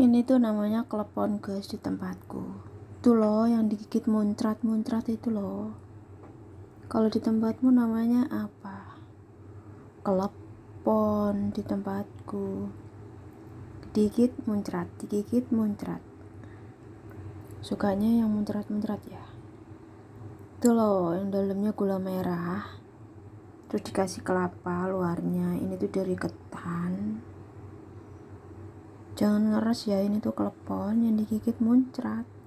ini tuh namanya klepon guys di tempatku itu loh yang digigit muntrat muntrat itu loh kalau di tempatmu namanya apa klepon di tempatku digigit muntrat, digigit muntrat. sukanya yang muntrat muntrat ya itu loh yang dalamnya gula merah terus dikasih kelapa luarnya ini tuh dari ketan Jangan ngeres ya, ini tuh klepon yang digigit muncrat.